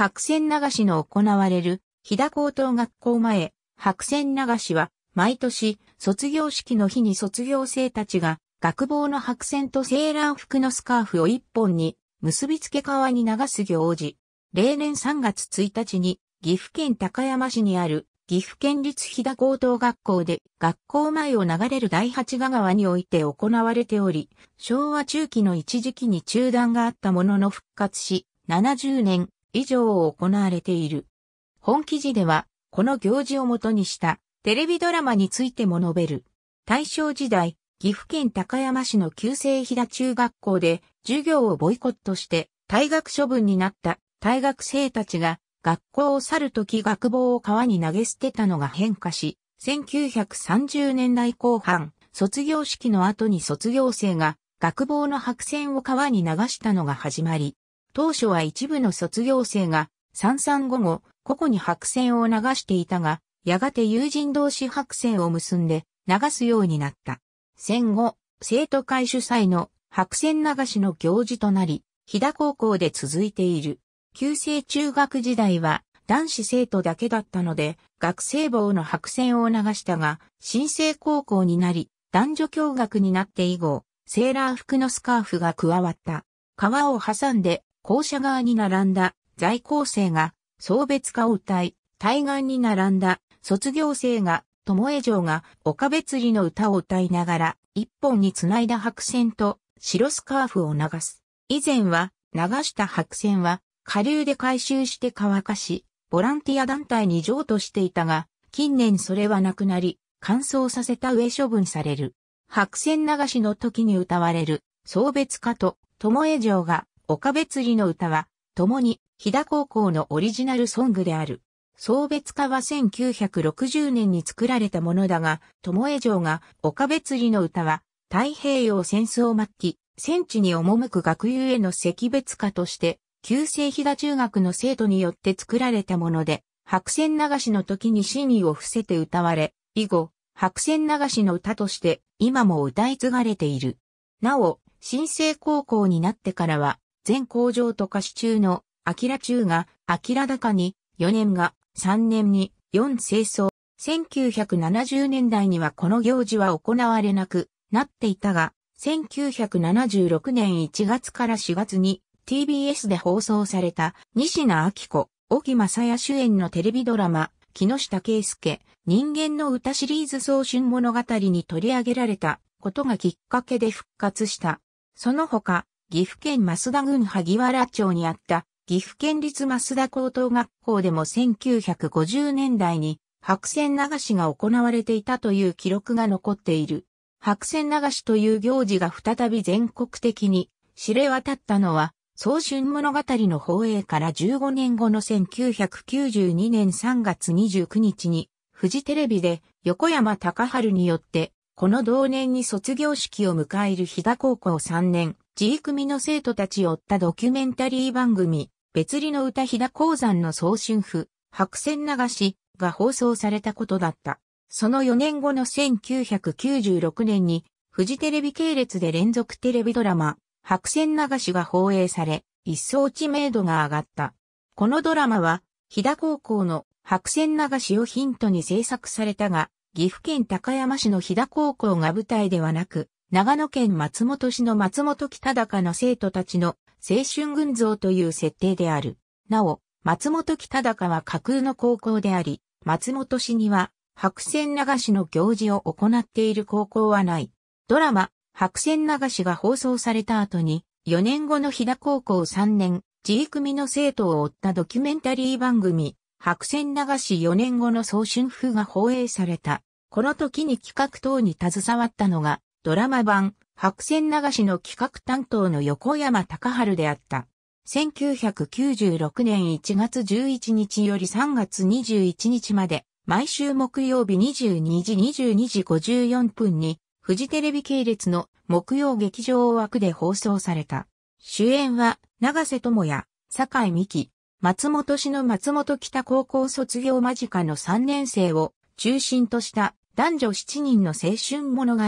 白線流しの行われる、日田高等学校前、白線流しは、毎年、卒業式の日に卒業生たちが、学帽の白線とセーラー服のスカーフを一本に、結び付け川に流す行事。例年3月1日に、岐阜県高山市にある、岐阜県立日田高等学校で、学校前を流れる第八河川において行われており、昭和中期の一時期に中断があったものの復活し、70年、以上を行われている。本記事では、この行事をもとにしたテレビドラマについても述べる。大正時代、岐阜県高山市の旧制飛騨中学校で授業をボイコットして退学処分になった退学生たちが学校を去るとき学帽を川に投げ捨てたのが変化し、1930年代後半、卒業式の後に卒業生が学帽の白線を川に流したのが始まり、当初は一部の卒業生が三三後後、個々に白線を流していたが、やがて友人同士白線を結んで流すようになった。戦後、生徒会主催の白線流しの行事となり、飛騨高校で続いている。旧制中学時代は男子生徒だけだったので、学生帽の白線を流したが、新生高校になり、男女共学になって以後、セーラー服のスカーフが加わった。川を挟んで校舎側に並んだ在校生が送別歌を歌い、対岸に並んだ卒業生が友江城が岡別釣りの歌を歌いながら一本に繋いだ白線と白スカーフを流す。以前は流した白線は下流で回収して乾かし、ボランティア団体に譲渡していたが、近年それはなくなり、乾燥させた上処分される。白線流しの時に歌われる、送別歌と、友江城が岡部釣りの歌は、共に、飛騨高校のオリジナルソングである。送別歌は1960年に作られたものだが、友江城が岡部釣りの歌は、太平洋戦争末期、戦地に赴く学友への赤別歌として、旧制飛騨中学の生徒によって作られたもので、白線流しの時に真意を伏せて歌われ、以後、白線流しの歌として今も歌い継がれている。なお、新生高校になってからは、全工場と歌詞中の、明ら中が、明高に、4年が、3年に、4清掃。1970年代にはこの行事は行われなくなっていたが、1976年1月から4月に TBS で放送された西名明子、沖正也主演のテレビドラマ、木下圭介、人間の歌シリーズ送信物語に取り上げられたことがきっかけで復活した。その他、岐阜県増田郡萩原町にあった岐阜県立増田高等学校でも1950年代に白線流しが行われていたという記録が残っている。白線流しという行事が再び全国的に知れ渡ったのは、早春物語の放映から15年後の1992年3月29日に、フジテレビで横山隆春によって、この同年に卒業式を迎える日田高校3年、G 組の生徒たちを追ったドキュメンタリー番組、別離の歌飛騨鉱山の総春譜、白線流しが放送されたことだった。その4年後の1996年に、フジテレビ系列で連続テレビドラマ、白線流しが放映され、一層知名度が上がった。このドラマは、飛騨高校の白線流しをヒントに制作されたが、岐阜県高山市の飛騨高校が舞台ではなく、長野県松本市の松本北高の生徒たちの青春群像という設定である。なお、松本北高は架空の高校であり、松本市には白線流しの行事を行っている高校はない。ドラマ、白線流しが放送された後に、4年後の日田高校3年、G 組の生徒を追ったドキュメンタリー番組、白線流し4年後の早春風が放映された。この時に企画等に携わったのが、ドラマ版、白線流しの企画担当の横山隆春であった。1996年1月11日より3月21日まで、毎週木曜日22時22時54分に、フジテレビ系列の木曜劇場枠で放送された。主演は、長瀬智也、坂井美希、松本市の松本北高校卒業間近の3年生を中心とした男女7人の青春物語。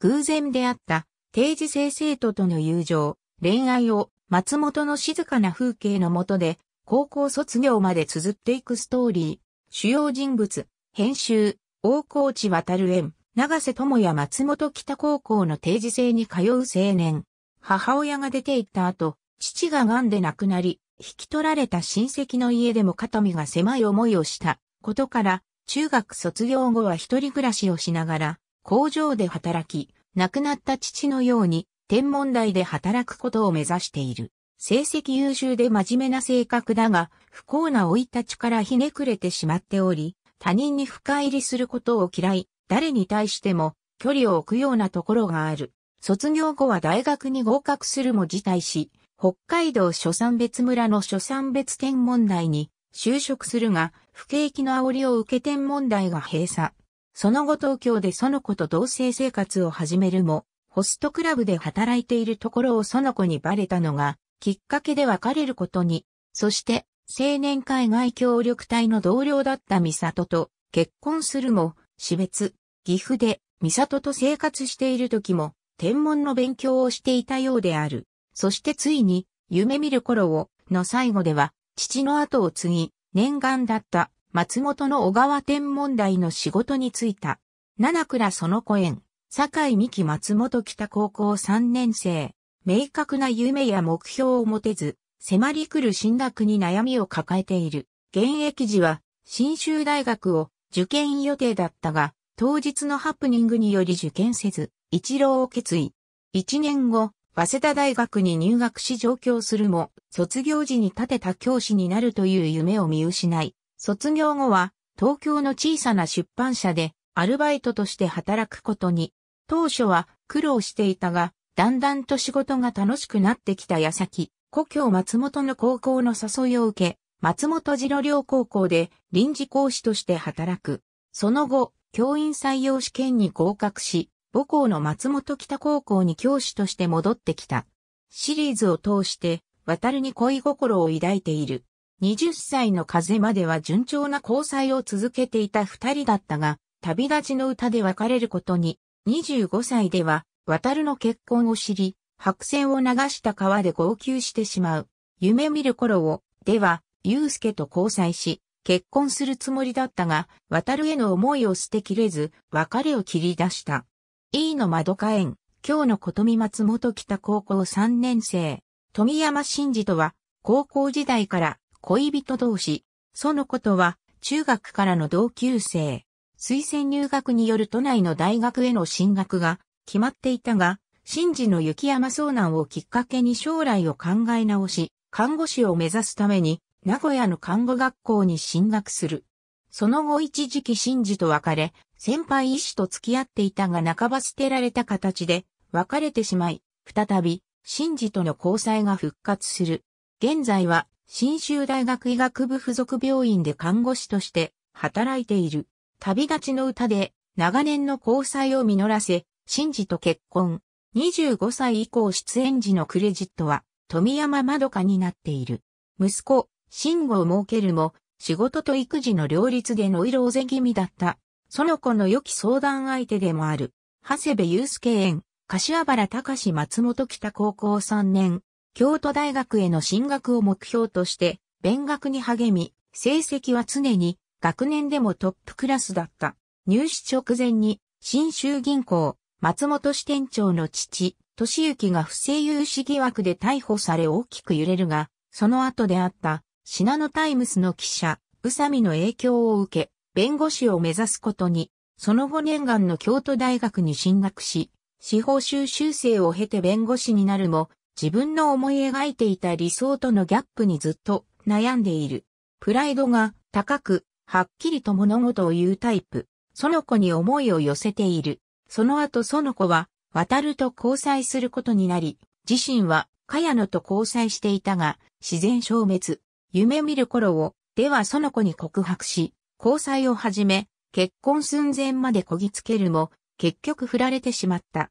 偶然出会った定時制生徒との友情、恋愛を松本の静かな風景の下で高校卒業まで綴っていくストーリー、主要人物、編集、大河内渡る園、長瀬智也松本北高校の定時制に通う青年。母親が出て行った後、父が癌で亡くなり、引き取られた親戚の家でも肩身が狭い思いをしたことから、中学卒業後は一人暮らしをしながら、工場で働き、亡くなった父のように天文台で働くことを目指している。成績優秀で真面目な性格だが、不幸な老い立ちからひねくれてしまっており、他人に深入りすることを嫌い、誰に対しても距離を置くようなところがある。卒業後は大学に合格するも辞退し、北海道初産別村の初産別天文台に就職するが、不景気の煽りを受け天文台が閉鎖。その後東京で園子と同棲生活を始めるも、ホストクラブで働いているところを園子にバレたのが、きっかけで別れることに、そして、青年海外協力隊の同僚だった美里と結婚するも、死別、岐阜で美里と生活している時も、天文の勉強をしていたようである。そしてついに、夢見る頃を、の最後では、父の後を継ぎ、念願だった松本の小川天文台の仕事に就いた。七倉その子園、坂井美紀松本北高校3年生。明確な夢や目標を持てず、迫り来る進学に悩みを抱えている。現役時は、新州大学を受験予定だったが、当日のハプニングにより受験せず、一浪を決意。一年後、早稲田大学に入学し上京するも、卒業時に立てた教師になるという夢を見失い、卒業後は東京の小さな出版社でアルバイトとして働くことに、当初は苦労していたが、だんだんと仕事が楽しくなってきた矢先、故郷松本の高校の誘いを受け、松本次郎寮高校で臨時講師として働く。その後、教員採用試験に合格し、母校の松本北高校に教師として戻ってきた。シリーズを通して、渡るに恋心を抱いている。20歳の風までは順調な交際を続けていた二人だったが、旅立ちの歌で別れることに、25歳では、渡るの結婚を知り、白線を流した川で号泣してしまう。夢見る頃を、では、祐介と交際し、結婚するつもりだったが、渡るへの思いを捨てきれず、別れを切り出した。E の窓火炎、今日のことみ松本北高校3年生、富山真嗣とは、高校時代から恋人同士、そのことは中学からの同級生。推薦入学による都内の大学への進学が決まっていたが、新次の雪山遭難をきっかけに将来を考え直し、看護師を目指すために、名古屋の看護学校に進学する。その後一時期新次と別れ、先輩医師と付き合っていたが半ば捨てられた形で、別れてしまい、再び、新次との交際が復活する。現在は、新州大学医学部附属病院で看護師として働いている。旅立ちの歌で長年の交際を実らせ、真治と結婚。25歳以降出演時のクレジットは富山まどかになっている。息子、慎吾を設けるも、仕事と育児の両立でノイローゼ気味だった。その子の良き相談相手でもある。長谷部祐介園、柏原隆松本北高校3年、京都大学への進学を目標として、勉学に励み、成績は常に学年でもトップクラスだった。入試直前に、新州銀行、松本支店長の父、敏之が不正融資疑惑で逮捕され大きく揺れるが、その後であった、シナノタイムスの記者、宇佐美の影響を受け、弁護士を目指すことに、その後念願の京都大学に進学し、司法修習生を経て弁護士になるも、自分の思い描いていた理想とのギャップにずっと悩んでいる。プライドが高く、はっきりと物事を言うタイプ。その子に思いを寄せている。その後その子は、渡ると交際することになり、自身は、茅野と交際していたが、自然消滅。夢見る頃を、ではその子に告白し、交際を始め、結婚寸前までこぎつけるも、結局振られてしまった。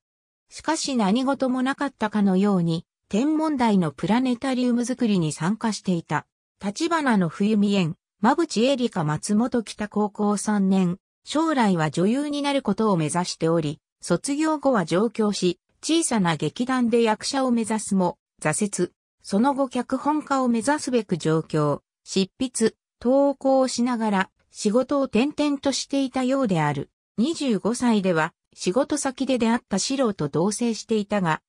しかし何事もなかったかのように、天文台のプラネタリウム作りに参加していた。立花の冬見園、馬ちえりか松本北高校3年、将来は女優になることを目指しており、卒業後は上京し、小さな劇団で役者を目指すも、挫折。その後脚本家を目指すべく上京、執筆、投稿をしながら仕事を転々としていたようである。25歳では仕事先で出会ったシロと同棲していたが、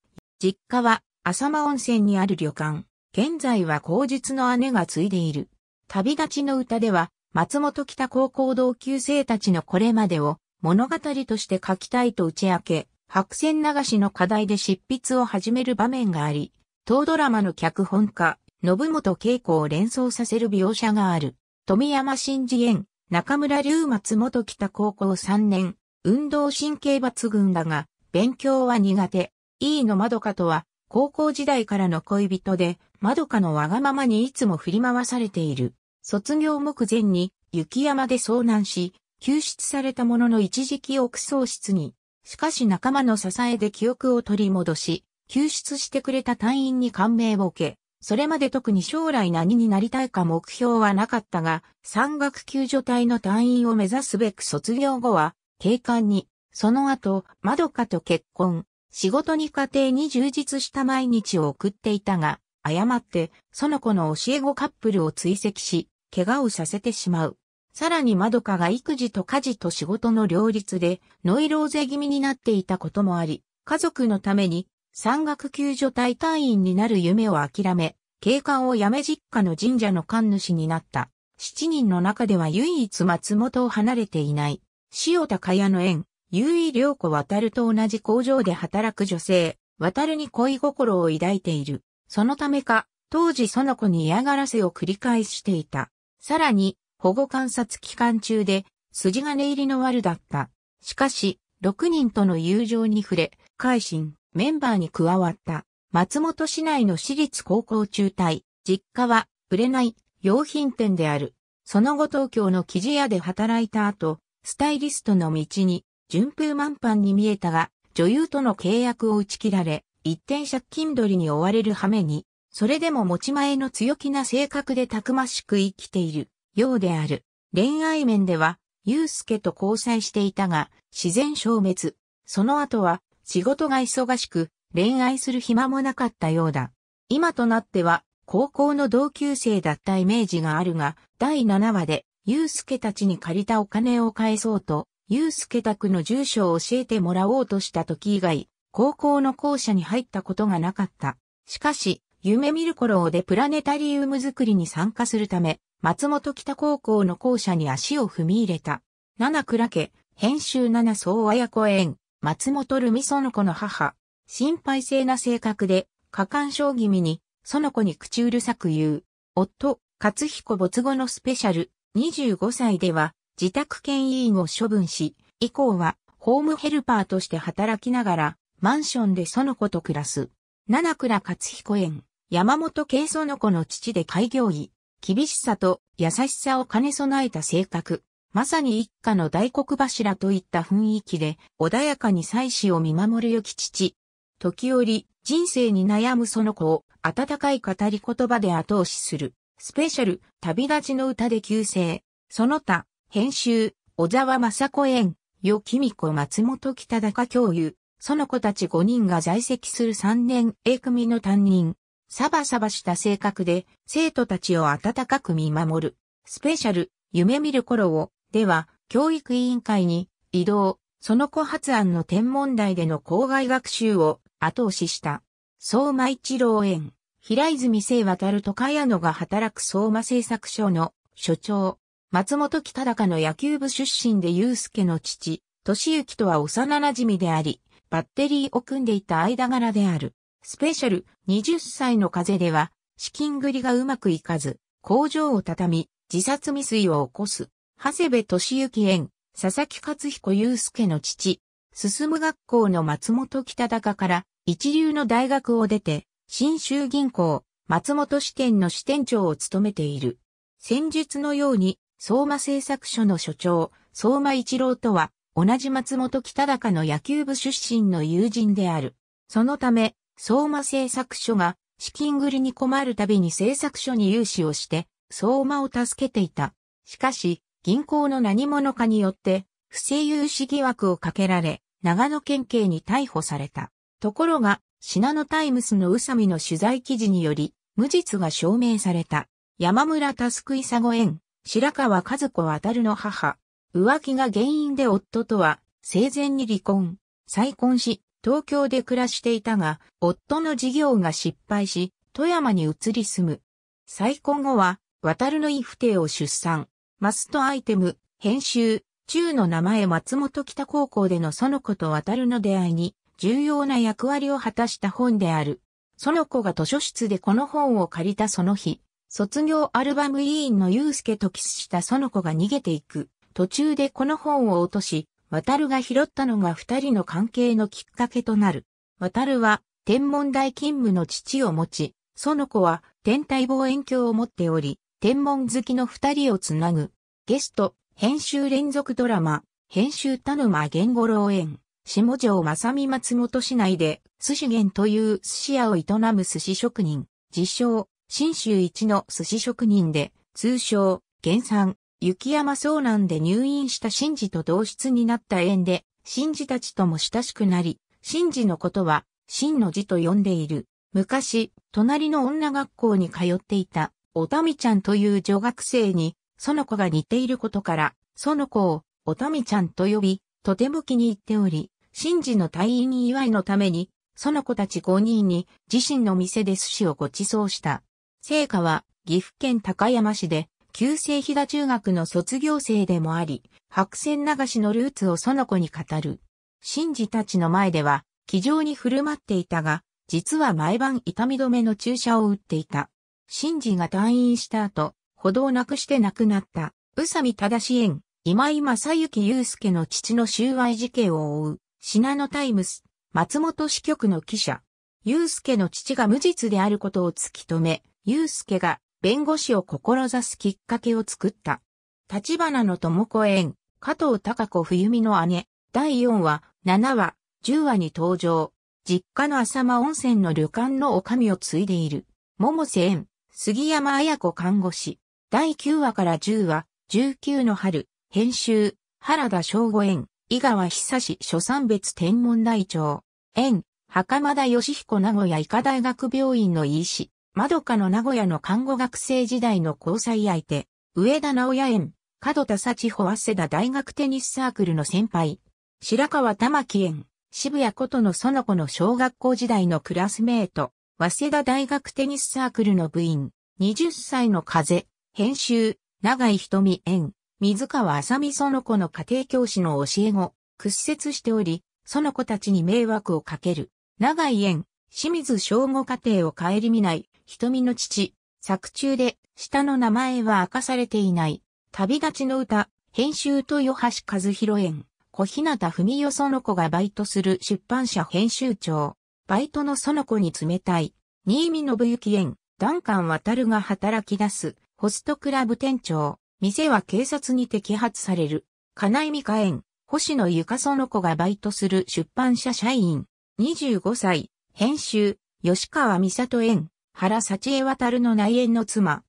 実家は浅間温泉にある旅館。現在は後述の姉が継いでいる。旅立ちの歌では、松本北高校同級生たちのこれまでを物語として書きたいと打ち明け、白線流しの課題で執筆を始める場面があり、当ドラマの脚本家、信本恵子を連想させる描写がある。富山新次元、中村龍松本北高校3年、運動神経抜群だが、勉強は苦手。E の窓かとは、高校時代からの恋人で、窓かのわがままにいつも振り回されている。卒業目前に雪山で遭難し、救出されたものの一時記憶喪失に、しかし仲間の支えで記憶を取り戻し、救出してくれた隊員に感銘を受け、それまで特に将来何になりたいか目標はなかったが、山岳救助隊の隊員を目指すべく卒業後は、警官に、その後、窓かと結婚、仕事に家庭に充実した毎日を送っていたが、誤って、その子の教え子カップルを追跡し、怪我をさせてしまう。さらに窓かが育児と家事と仕事の両立で、ノイローゼ気味になっていたこともあり、家族のために、山岳救助隊隊員になる夢を諦め、警官を辞め実家の神社の神主になった。7人の中では唯一松本を離れていない、塩高屋の縁、優衣良子渡ると同じ工場で働く女性、渡るに恋心を抱いている。そのためか、当時その子に嫌がらせを繰り返していた。さらに、保護観察期間中で、筋金入りの悪だった。しかし、6人との友情に触れ、改心、メンバーに加わった。松本市内の私立高校中退。実家は、売れない、用品店である。その後東京の生地屋で働いた後、スタイリストの道に順風満帆に見えたが、女優との契約を打ち切られ、一点借金取りに追われる羽目に、それでも持ち前の強気な性格でたくましく生きているようである。恋愛面では、ゆうすけと交際していたが、自然消滅。その後は、仕事が忙しく、恋愛する暇もなかったようだ。今となっては、高校の同級生だったイメージがあるが、第7話で、ゆうすけたちに借りたお金を返そうと、祐介宅の住所を教えてもらおうとした時以外、高校の校舎に入ったことがなかった。しかし、夢見る頃でプラネタリウム作りに参加するため、松本北高校の校舎に足を踏み入れた。七倉家、編集七総綾子園、松本留美園子の母。心配性な性格で、過干渉気味に、園子に口うるさく言う。夫、勝彦没後のスペシャル、25歳では、自宅権委員を処分し、以降はホームヘルパーとして働きながら、マンションでその子と暮らす。七倉勝彦園、山本その子の父で開業医、厳しさと優しさを兼ね備えた性格、まさに一家の大黒柱といった雰囲気で、穏やかに妻子を見守る良き父。時折、人生に悩むその子を、温かい語り言葉で後押しする、スペシャル、旅立ちの歌で旧姓、その他、編集、小沢雅子園、与紀美子松本北高教諭、その子たち5人が在籍する3年 A 組の担任、サバサバした性格で生徒たちを温かく見守る、スペシャル、夢見る頃を、では、教育委員会に移動、その子発案の天文台での校外学習を後押しした。相馬一郎園、平泉聖渡と茅野が働く相馬製作所の所長。松本北高の野球部出身で祐介の父、俊行とは幼馴染であり、バッテリーを組んでいた間柄である。スペシャル20歳の風では、資金繰りがうまくいかず、工場を畳み、自殺未遂を起こす。長谷部俊行園、佐々木勝彦祐介の父、進む学校の松本北高から一流の大学を出て、新州銀行、松本支店の支店長を務めている。戦術のように相馬製作所の所長、相馬一郎とは、同じ松本北高の野球部出身の友人である。そのため、相馬製作所が資金繰りに困るたびに製作所に融資をして、相馬を助けていた。しかし、銀行の何者かによって、不正融資疑惑をかけられ、長野県警に逮捕された。ところが、シナノタイムスの宇佐美の取材記事により、無実が証明された。山村タスクイサゴ園、白川和子渡たるの母。浮気が原因で夫とは生前に離婚、再婚し、東京で暮らしていたが、夫の事業が失敗し、富山に移り住む。再婚後は、渡るの伊不定を出産。マストアイテム、編集、中の名前松本北高校での園子と渡るの出会いに、重要な役割を果たした本である。園子が図書室でこの本を借りたその日、卒業アルバム委員の祐介とキスした園子が逃げていく。途中でこの本を落とし、渡るが拾ったのが二人の関係のきっかけとなる。渡るは天文台勤務の父を持ち、園子は天体望遠鏡を持っており、天文好きの二人をつなぐ。ゲスト、編集連続ドラマ、編集田沼源五郎園、下城正美松本市内で寿司源という寿司屋を営む寿司職人、自称、新州一の寿司職人で、通称、原産、雪山遭難で入院した神事と同室になった縁で、神事たちとも親しくなり、神事のことは、新の字と呼んでいる。昔、隣の女学校に通っていた、おたみちゃんという女学生に、その子が似ていることから、その子を、おたみちゃんと呼び、とても気に入っており、神事の退院祝いのために、その子たち5人に、自身の店で寿司をご馳走した。聖火は岐阜県高山市で、旧制飛騨中学の卒業生でもあり、白線流しのルーツをその子に語る。神事たちの前では、気丈に振る舞っていたが、実は毎晩痛み止めの注射を打っていた。神事が退院した後、歩道なくして亡くなった、宇佐美正園、今井正幸祐介の父の収賄事件を追う、信濃タイムス、松本支局の記者。祐介の父が無実であることを突き止め、祐介が弁護士を志すきっかけを作った。立花の智子園、加藤隆子冬美の姉、第4話、7話、10話に登場。実家の浅間温泉の旅館の女将を継いでいる。桃瀬園、杉山綾子看護師。第9話から10話、19の春、編集、原田昭吾園、井川久志初産別天文台長。園、袴田義彦名古屋医科大学病院の医師。窓かの名古屋の看護学生時代の交際相手、上田直也園、角田幸穂早稲田大学テニスサークルの先輩、白川玉木園、渋谷ことの園子の小学校時代のクラスメート、早稲田大学テニスサークルの部員、20歳の風、編集、長井瞳園、水川あさみ園子の家庭教師の教え子、屈折しており、園子たちに迷惑をかける。長井園、清水正吾家庭をり見ない瞳の父、作中で、下の名前は明かされていない。旅立ちの歌、編集と吉橋和弘園、小日向文そ園子がバイトする出版社編集長。バイトの園子に冷たい。新見信之園、ダンカン渡るが働き出す、ホストクラブ店長。店は警察に摘発される。金井美香園、星野ゆか園子がバイトする出版社社員。25歳、編集、吉川美里園、原幸恵渡の内縁の妻。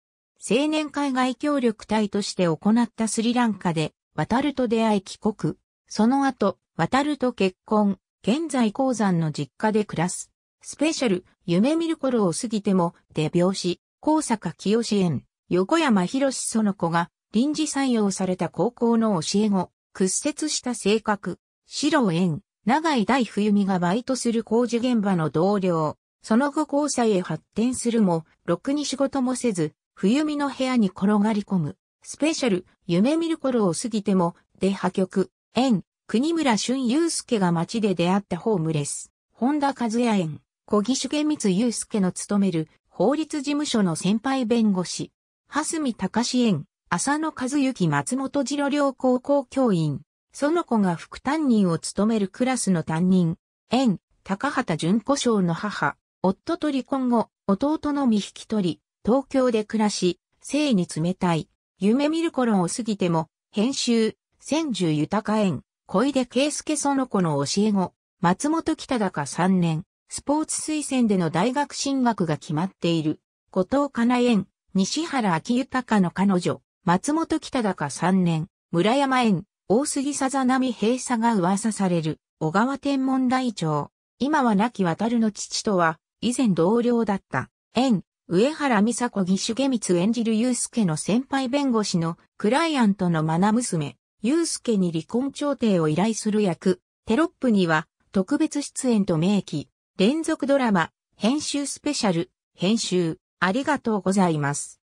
青年海外協力隊として行ったスリランカで、渡ると出会い帰国。その後、渡ると結婚。現在鉱山の実家で暮らす。スペシャル、夢見る頃を過ぎても、ュ病し、高坂清園、横山博士その子が、臨時採用された高校の教え子、屈折した性格、白縁、長井大冬美がバイトする工事現場の同僚、その後交際へ発展するも、ろくに仕事もせず、冬美の部屋に転がり込む。スペシャル、夢見る頃を過ぎても、で破局、縁、国村俊祐介が街で出会ったホームレス、本田和也園、小木重光祐介の勤める法律事務所の先輩弁護士、蓮見隆園、浅野和幸松本次郎両高校教員、その子が副担任を務めるクラスの担任、縁、高畑淳子賞の母、夫と離婚後、弟の見引き取り、東京で暮らし、生に冷たい、夢見る頃を過ぎても、編集、千住豊園、小出圭介その子の教え子、松本北高3年、スポーツ推薦での大学進学が決まっている、後藤かな園、西原明豊の彼女、松本北高3年、村山園、大杉さざ波閉鎖が噂される、小川天文台長、今は亡き渡るの父とは、以前同僚だった、縁、上原美佐子義重光演じる祐介の先輩弁護士のクライアントの愛娘、祐介に離婚調停を依頼する役、テロップには特別出演と明記、連続ドラマ、編集スペシャル、編集、ありがとうございます。